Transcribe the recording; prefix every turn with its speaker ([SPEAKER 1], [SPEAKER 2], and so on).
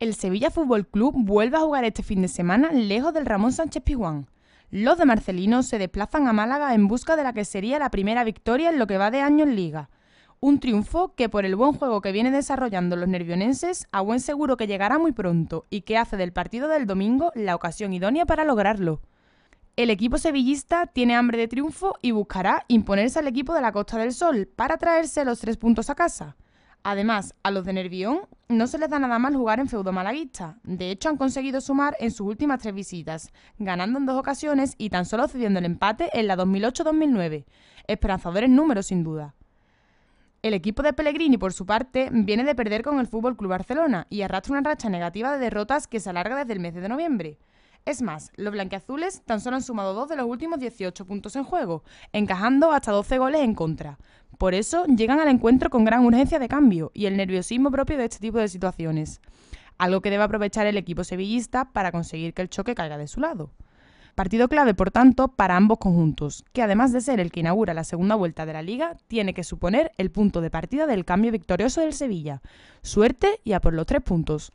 [SPEAKER 1] el Sevilla Fútbol Club vuelve a jugar este fin de semana lejos del Ramón Sánchez Pizjuán. Los de Marcelino se desplazan a Málaga en busca de la que sería la primera victoria en lo que va de año en Liga. Un triunfo que por el buen juego que vienen desarrollando los nervionenses, a buen seguro que llegará muy pronto y que hace del partido del domingo la ocasión idónea para lograrlo. El equipo sevillista tiene hambre de triunfo y buscará imponerse al equipo de la Costa del Sol para traerse los tres puntos a casa. Además, a los de Nervión no se les da nada mal jugar en feudo malaguista. De hecho, han conseguido sumar en sus últimas tres visitas, ganando en dos ocasiones y tan solo cediendo el empate en la 2008-2009. Esperanzadores números, sin duda. El equipo de Pellegrini, por su parte, viene de perder con el Fútbol Club Barcelona y arrastra una racha negativa de derrotas que se alarga desde el mes de noviembre. Es más, los blanqueazules tan solo han sumado dos de los últimos 18 puntos en juego, encajando hasta 12 goles en contra. Por eso llegan al encuentro con gran urgencia de cambio y el nerviosismo propio de este tipo de situaciones, algo que debe aprovechar el equipo sevillista para conseguir que el choque caiga de su lado. Partido clave, por tanto, para ambos conjuntos, que además de ser el que inaugura la segunda vuelta de la liga, tiene que suponer el punto de partida del cambio victorioso del Sevilla. Suerte y a por los tres puntos.